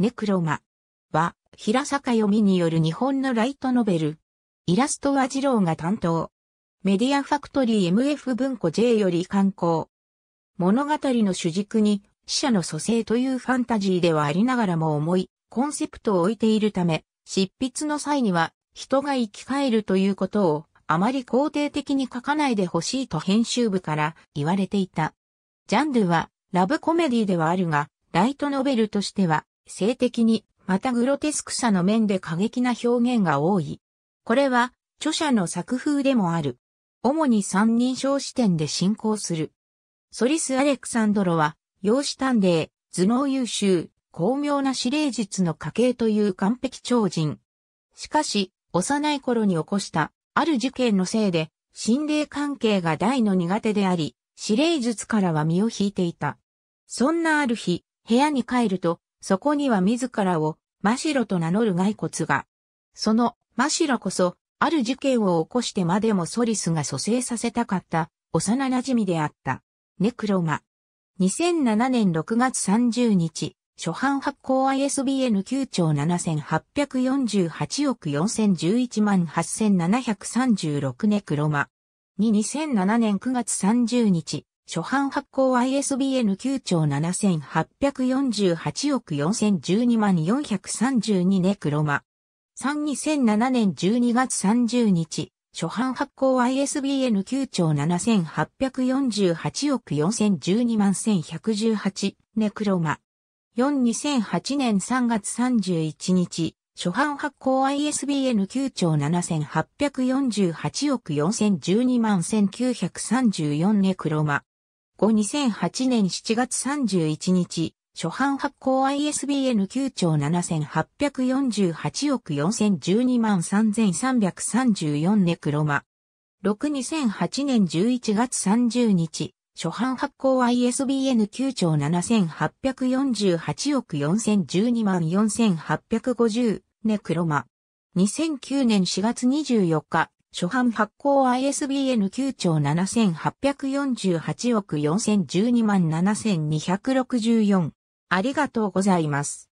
ネクロマは、平坂読みによる日本のライトノベル。イラストは二郎が担当。メディアファクトリー MF 文庫 J より刊行。物語の主軸に死者の蘇生というファンタジーではありながらも重いコンセプトを置いているため、執筆の際には人が生き返るということをあまり肯定的に書かないでほしいと編集部から言われていた。ジャンルはラブコメディではあるが、ライトノベルとしては性的に、またグロテスクさの面で過激な表現が多い。これは、著者の作風でもある。主に三人称視点で進行する。ソリス・アレクサンドロは、容姿探偵、頭脳優秀、巧妙な指令術の家系という完璧超人。しかし、幼い頃に起こした、ある事件のせいで、心霊関係が大の苦手であり、指令術からは身を引いていた。そんなある日、部屋に帰ると、そこには自らをマシロと名乗る骸骨が。そのマシロこそ、ある事件を起こしてまでもソリスが蘇生させたかった幼馴染であった。ネクロマ。2007年6月30日、初版発行 ISBN 9兆7848億4011万8736ネクロマ。に2007年9月30日、初版発行 ISBN 9兆7848億4012万432ネクロマ。3 2007年12月30日、初版発行 ISBN 9兆7848億4012万1118ネクロマ。42008年3月31日、初版発行 ISBN 9兆7848億4012万1934ネクロマ。2008年7月31日、初版発行 ISBN 9兆7848億4012万3334ネクロマ。62008年11月30日、初版発行 ISBN 9兆7848億4012万4850ネクロマ。2009年4月24日、初版発行 ISBN 9兆7848億4012万7264。ありがとうございます。